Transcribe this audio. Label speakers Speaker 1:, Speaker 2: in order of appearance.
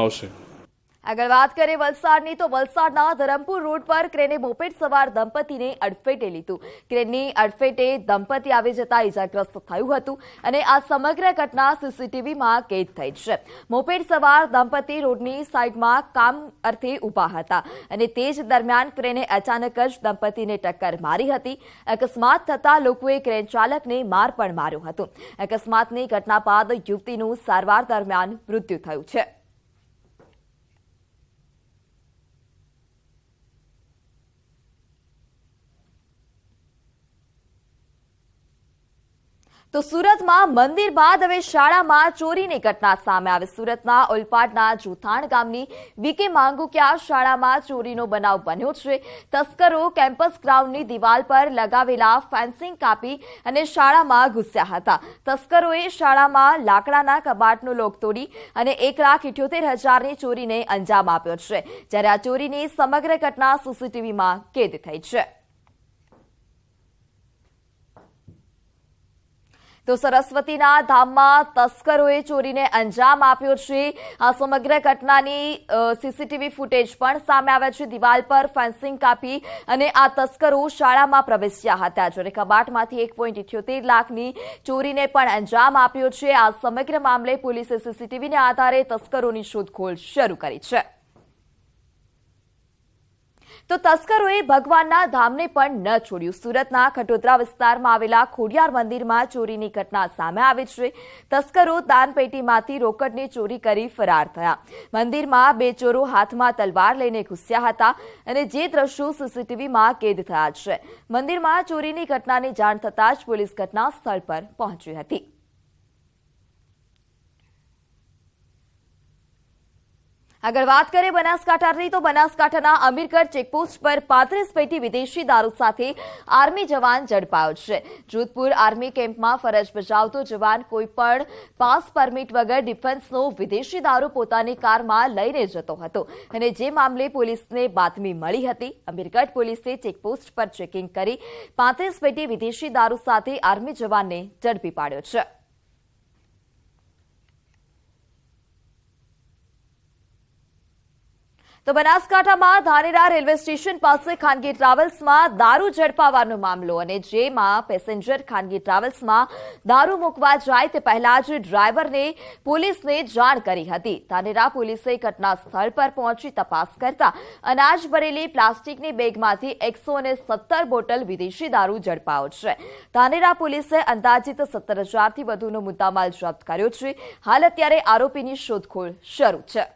Speaker 1: આવશે આગળ વાત કરીએ વલસાડની તો વલસાડના ધરમપુર રોડ પર ક્રેને મોપેટ સવાર દંપતીને અડફેટે લીધું ક્રેનની અડફેટે દંપતી આવી જતા ઇજાગ્રસ્ત થયું હતું અને આ સમગ્ર ઘટના સીસીટીવીમાં કેદ થઈ છે મોપેટ સવાર દંપતી રોડની સાઈડમાં કામ અર્થે ઉભા હતા અને તે જ દરમિયાન ક્રેને અચાનક જ દંપતીને ટક્કર મારી હતી અકસ્માત થતાં લોકોએ ક્રેન ચાલકને માર પણ માર્યો હતો અકસ્માતની ઘટના બાદ યુવતીનું સારવાર દરમિયાન મૃત્યુ થયું છે તો સુરતમાં મંદિર બાદ હવે શાળામાં ચોરીની ઘટના સામે આવે સુરતના ઓલપાડના જુથાણ ગામની વીકે માંગુકિયા શાળામાં ચોરીનો બનાવ બન્યો છે તસ્કરો કેમ્પસ ગ્રાઉન્ડની દિવાલ પર લગાવેલા ફેન્સિંગ કાપી અને શાળામાં ઘૂસ્યા હતા તસ્કરોએ શાળામાં લાકડાના કબાટનો લોક તોડી અને એક લાખ ઇઠ્યોતેર હજારની ચોરીને અંજામ આપ્યો છે જ્યારે આ ચોરીની સમગ્ર ઘટના સીસીટીવીમાં કેદ થઈ છે તો સરસ્વતીના ધામમાં તસ્કરોએ ચોરીને અંજામ આપ્યો છે આ સમગ્ર ઘટનાની સીસીટીવી ફૂટેજ પણ સામે આવ્યા છે દિવાલ પર ફેન્સિંગ કાપી અને આ તસ્કરો શાળામાં પ્રવેશ્યા હતા જ્યારે કબાટમાંથી એક પોઈન્ટ ઇઠ્યોતેર લાખની ચોરીને પણ અંજામ આપ્યો છે આ સમગ્ર મામલે પોલીસે સીસીટીવીને આધારે તસ્કરોની શોધખોળ શરૂ કરી છે તો તસ્કરોએ ભગવાનના ધામને પણ ન છોડ્યું સુરતના ખટોદરા વિસ્તારમાં આવેલા ખોડિયાર મંદિરમાં ચોરીની ઘટના સામે આવી છે તસ્કરો દાનપેટીમાંથી રોકડની ચોરી કરી ફરાર થયા મંદિરમાં બે ચોરો હાથમાં તલવાર લઈને ઘૂસ્યા હતા અને જે દ્રશ્યો સીસીટીવીમાં કેદ થયા છે મંદિરમાં ચોરીની ઘટનાની જાણ થતાં જ પોલીસ ઘટના સ્થળ પર પહોંચી હતી આગળ વાત કરીએ બનાસકાંઠાની તો બનાસકાંઠાના અમીરગઢ ચેકપોસ્ટ પર પાંત્રીસ પેટી વિદેશી દારૂ સાથે આર્મી જવાન ઝડપાયો છે જોધપુર આર્મી કેમ્પમાં ફરજ બજાવતો જવાન કોઈપણ પણ પાસ પરમિટ વગર ડિફેન્સનો વિદેશી દારૂ પોતાની કારમાં લઈને જતો હતો અને જે મામલે પોલીસને બાતમી મળી હતી અમીરગઢ પોલીસે ચેકપોસ્ટ પર ચેકિંગ કરી પાંત્રીસ પેટી વિદેશી દારૂ સાથે આર્મી જવાનને ઝડપી પાડ્યો છે તો બનાસકાંઠામાં ધાનેરા રેલવે સ્ટેશન પાસે ખાનગી ટ્રાવેલ્સમાં દારૂ ઝડપાવાનો મામલો અને જેમાં પેસેન્જર ખાનગી ટ્રાવેલ્સમાં દારૂ મૂકવા જાય તે પહેલા જ ડ્રાઈવરને પોલીસને જાણ કરી હતી ધાનેરા પોલીસે ઘટના સ્થળ પર પહોંચી તપાસ કરતા અનાજ ભરેલી પ્લાસ્ટિકની બેગમાંથી એકસો અને સત્તર બોટલ વિદેશી દારૂ ઝડપાયો છે ધાનેરા પોલીસે અંદાજિત સત્તર હજારથી વધુનો મુદ્દામાલ જપ્ત કર્યો છે હાલ અત્યારે આરોપીની શોધખોળ શરૂ છે